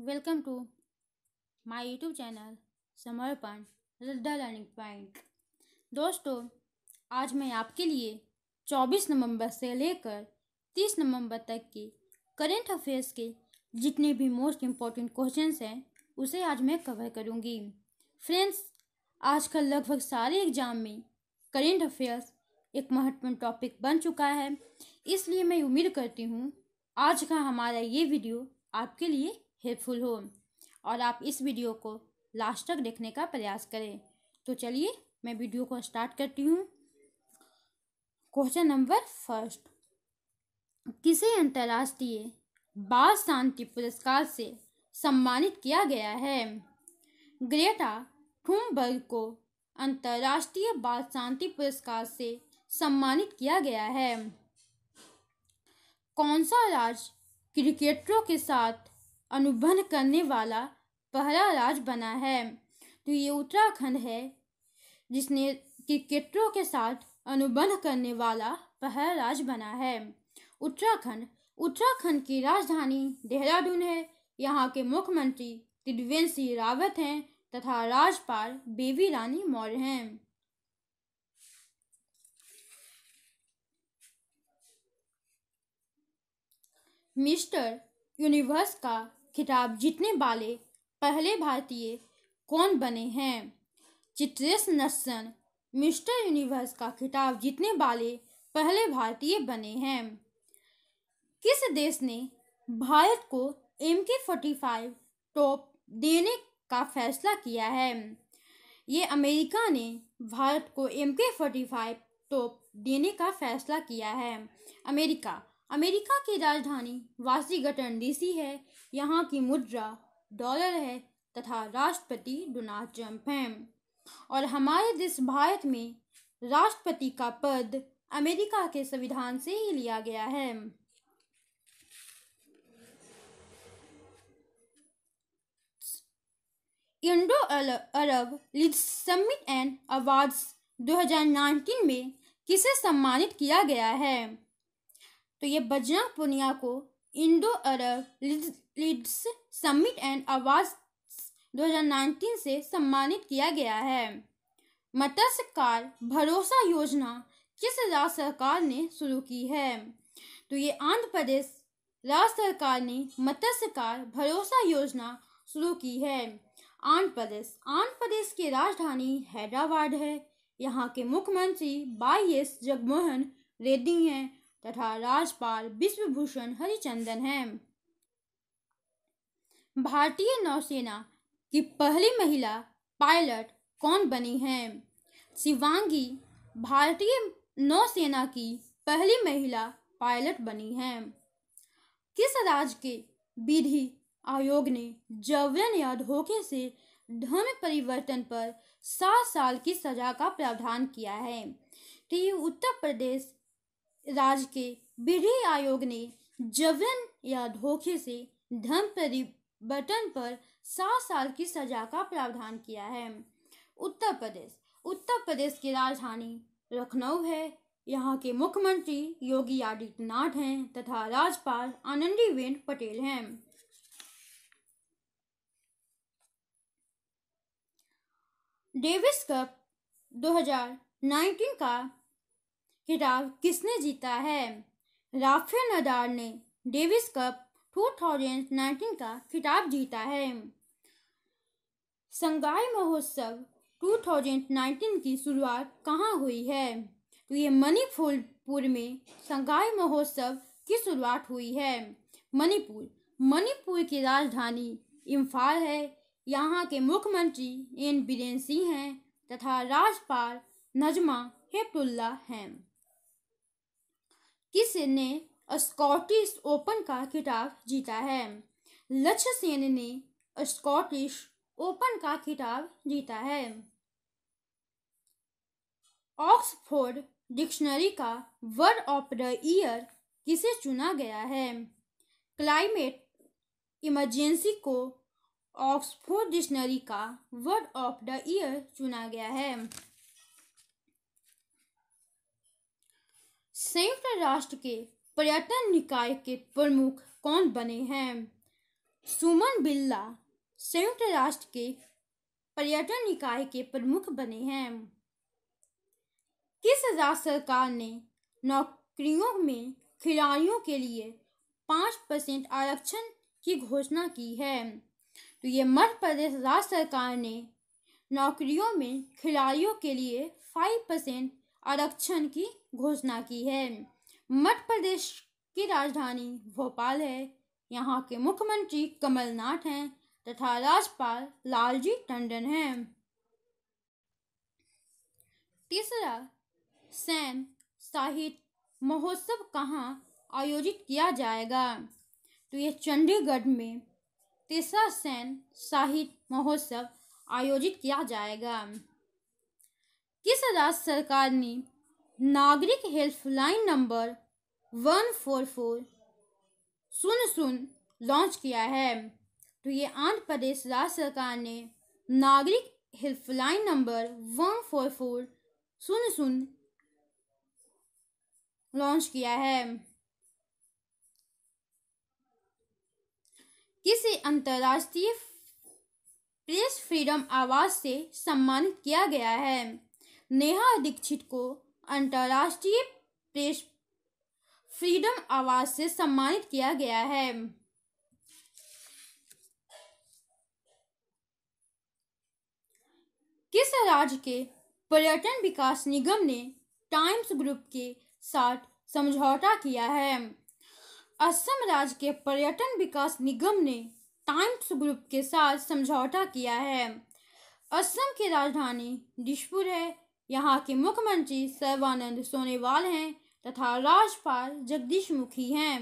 welcome to my YouTube channel Samarpan the learning point दोस्तों आज मैं आपके लिए 24 नवंबर से लेकर 30 नवंबर तक के करेंट अफेयर्स के जितने भी मोस्ट इम्पॉर्टेंट क्वेश्चंस हैं उसे आज मैं कवर करूँगी फ्रेंड्स आजकल लगभग सारे एग्ज़ाम में करेंट अफेयर्स एक महत्वपूर्ण टॉपिक बन चुका है इसलिए मैं उम्मीद करती हूँ आज का हमारा ये वीडियो आपके लिए हेल्पफुल हो और आप इस वीडियो को लास्ट तक देखने का प्रयास करें तो चलिए मैं वीडियो को स्टार्ट करती हूँ क्वेश्चन नंबर फर्स्ट किसे अंतर्राष्ट्रीय बाल शांति पुरस्कार से सम्मानित किया गया है ग्रेटा थूमबर्ग को अंतर्राष्ट्रीय बाल शांति पुरस्कार से सम्मानित किया गया है कौन सा राज्य क्रिकेटरों के साथ अनुबंध करने वाला पहला राज बना है तो ये उत्तराखंड है जिसने क्रिकेटरों के साथ अनुबंध करने वाला पहला राज बना है उत्तराखंड उत्तराखंड की राजधानी देहरादून है यहाँ के मुख्यमंत्री त्रिवेंद्र सिंह रावत हैं तथा राजपाल बेबी रानी मौर्य हैं मिस्टर यूनिवर्स का खिताब जीतने वाले पहले भारतीय कौन बने हैं चित्रेश नर्सन मिस्टर यूनिवर्स का खिताब जीतने वाले पहले भारतीय बने हैं किस देश ने भारत को एम के फोर्टी फाइव टॉप देने का फैसला किया है ये अमेरिका ने भारत को एम के फोर्टी फाइव टॉप देने का फैसला किया है अमेरिका अमेरिका की राजधानी वाशिंगटन डीसी है यहाँ की मुद्रा डॉलर है तथा राष्ट्रपति डोनाल्ड ट्रंप हैं और हमारे देश भारत में राष्ट्रपति का पद अमेरिका के संविधान से ही लिया गया है Indo Arab leaders summit and awards 2019 में किसे सम्मानित किया गया है तो ये बजरंग पुनिया को Indo Arab leads summit and आवाज 2019 से सम्मानित किया गया है मत्स्यकार भरोसा योजना किस राज्य सरकार ने शुरू की है तो ये आंध्र प्रदेश राज्य सरकार ने मत्स्यकार भरोसा योजना शुरू की है आंध्र प्रदेश आंध्र प्रदेश की राजधानी हैदराबाद है यहाँ के मुख्यमंत्री बाई एस जगमोहन रेड्डी हैं तथा राजपाल विश्वभूषण हरिचंदन हैं भारतीय नौसेना की पहली महिला पायलट कौन बनी हैं शिवांगी भारतीय नौसेना की पहली महिला पायलट बनी हैं किस राज्य के विधि आयोग ने जवरन या धोखे से धर्म परिवर्तन पर सात साल की सजा का प्रावधान किया है तो ये उत्तर प्रदेश राज्य के विधि आयोग ने जबरन या धोखे से धन परिवर्तन पर सात साल की सजा का प्रावधान किया है उत्तर प्रदेश उत्तर प्रदेश की राजधानी लखनऊ है यहाँ के मुख्यमंत्री योगी आदित्यनाथ हैं तथा राज्यपाल आनंदीबेन पटेल हैं डेविस कप 2019 का खिताब किसने जीता है राफेल नदाल ने डेविस कप 2019 का खिताब जीता है संगाई महोत्सव 2019 की शुरुआत कहाँ हुई है तो ये मणिपुर में संगाई महोत्सव की शुरुआत हुई है मणिपुर मणिपुर की राजधानी इम्फाल है यहाँ के मुख्यमंत्री एन बीरेन सिंह हैं तथा राजपाल नजमा हेपुल्ला हैं किसने स्कॉटिश ओपन का खिताब जीता है लक्ष्य सेन ने स्कॉटिश ओपन का खिताब जीता है ऑक्सफोर्ड डिक्शनरी का वर्ड ऑफ द ईयर किसे चुना गया है क्लाइमेट इमरजेंसी को ऑक्सफोर्ड डिक्शनरी का वर्ड ऑफ द ईयर चुना गया है संयुक्त राष्ट्र के पर्यटन निकाय के प्रमुख कौन बने हैं सुमन बिरला संयुक्त राष्ट्र के पर्यटन निकाय के प्रमुख बने हैं किस राज्य सरकार ने नौकरियों में खिलाड़ियों के लिए पाँच परसेंट आरक्षण की घोषणा की है तो ये मध्य प्रदेश राज्य सरकार ने नौकरियों में खिलाड़ियों के लिए फाइव परसेंट आरक्षण की घोषणा की है मध्य प्रदेश की राजधानी भोपाल है यहाँ के मुख्यमंत्री कमलनाथ हैं तथा राज्यपाल लालजी टंडन हैं तीसरा सैन साहित्य महोत्सव कहाँ आयोजित किया जाएगा तो यह चंडीगढ़ में तीसरा सैन साहित्य महोत्सव आयोजित किया जाएगा किस राज्य सरकार ने नागरिक helpline number one four four शून्य शून्य लॉन्च किया है तो ये आंध्र प्रदेश राज्य सरकार ने नागरिक helpline number one four four शून्य शून्य लॉन्च किया है किसे अंतर्राष्ट्रीय प्रेस फ्रीडम आवाज से सम्मानित किया गया है नेहा दीक्षित को अंतर्राष्ट्रीय प्रेस फ्रीडम अवार्ड से सम्मानित किया गया है किस राज्य के पर्यटन विकास निगम ने टाइम्स ग्रुप के साथ समझौता किया है असम राज्य के पर्यटन विकास निगम ने टाइम्स ग्रुप के साथ समझौता किया है असम की राजधानी दिशपुर है यहाँ के मुख्यमंत्री सर्वानंद सोनेवाल हैं तथा राज्यपाल जगदीश मुखी हैं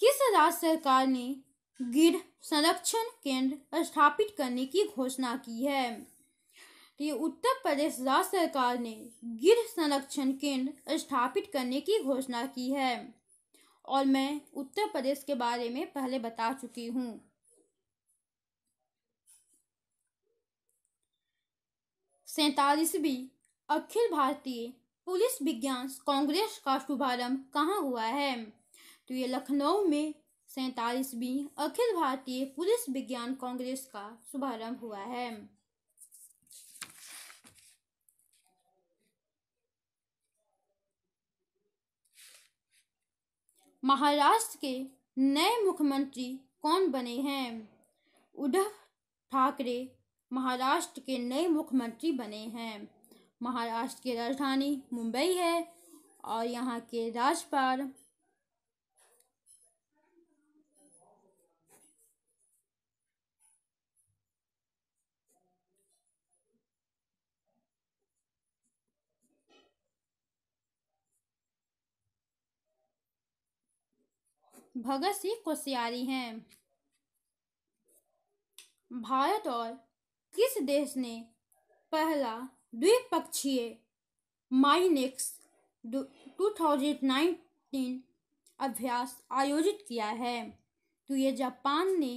किस राज्य सरकार ने गिर संरक्षण केंद्र स्थापित करने की घोषणा की है तो ये उत्तर प्रदेश राज्य सरकार ने गिर संरक्षण केंद्र स्थापित करने की घोषणा की है और मैं उत्तर प्रदेश के बारे में पहले बता चुकी हूँ सैतालीसवीं अखिल भारतीय पुलिस विज्ञान कांग्रेस का शुभारंभ कहाँ हुआ है तो ये लखनऊ में सैतालीसवीं अखिल भारतीय पुलिस विज्ञान कांग्रेस का शुभारंभ हुआ है महाराष्ट्र के नए मुख्यमंत्री कौन बने हैं उद्धव ठाकरे महाराष्ट्र के नए मुख्यमंत्री बने हैं महाराष्ट्र की राजधानी मुंबई है और यहाँ के राजपाल भगत सिंह कोश्यारी हैं भारत और किस देश ने पहला द्विपक्षीय माइनेक्स 2019 अभ्यास आयोजित किया है तो ये जापान ने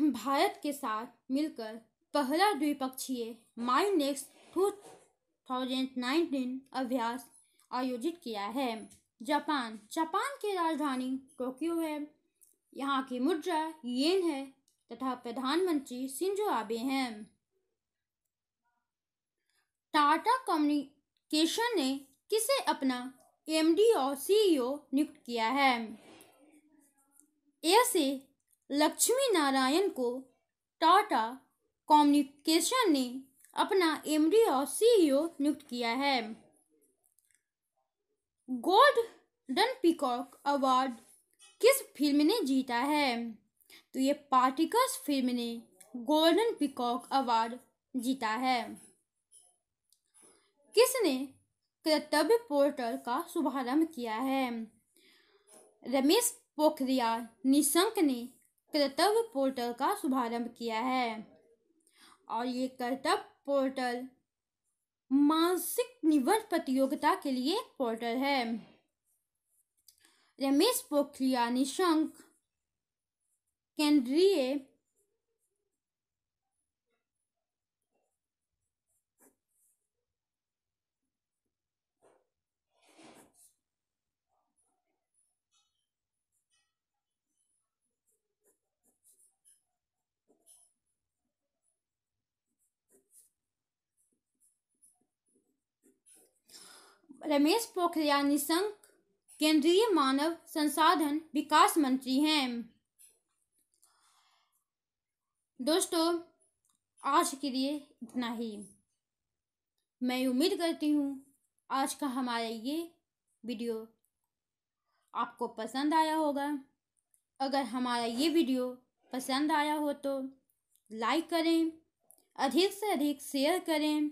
भारत के साथ मिलकर पहला द्विपक्षीय माइनेक्स 2019 अभ्यास आयोजित किया है जापान जापान की राजधानी टोक्यो है यहाँ की मुद्रा येन है तथा प्रधानमंत्री सिंजो आबे हैं टाटा कम्युनिकेशन ने किसे अपना एमडी और सीईओ e नियुक्त किया है ऐसे लक्ष्मी नारायण को टाटा कम्युनिकेशन ने अपना एमडी और सीईओ e नियुक्त किया है गोल्डन पिकॉक अवार्ड किस फिल्म ने जीता है तो ये पार्टिकल्स फिल्म ने गोल्डन पिकॉक अवार्ड जीता है किसने कर्तव्य पोर्टल का शुभारंभ किया है रमेश पोखरियाल निशंक ने कर्तव्य पोर्टल का शुभारंभ किया है और ये कर्तव्य पोर्टल मानसिक निबंध प्रतियोगिता के लिए पोर्टल है रमेश पोखरियाल निशंक केंद्रीय रमेश पोखरियाल निशंक केंद्रीय मानव संसाधन विकास मंत्री हैं दोस्तों आज के लिए इतना ही मैं उम्मीद करती हूँ आज का हमारा ये वीडियो आपको पसंद आया होगा अगर हमारा ये वीडियो पसंद आया हो तो लाइक करें अधिक से अधिक शेयर करें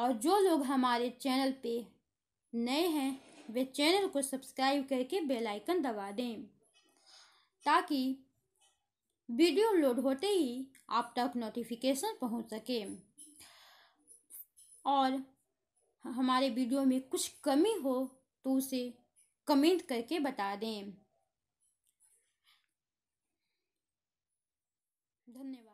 और जो लोग हमारे चैनल पे नए हैं वे चैनल को सब्सक्राइब करके बेल आइकन दबा दें ताकि वीडियो लोड होते ही आप तक नोटिफिकेशन पहुंच सके और हमारे वीडियो में कुछ कमी हो तो उसे कमेंट करके बता दें धन्यवाद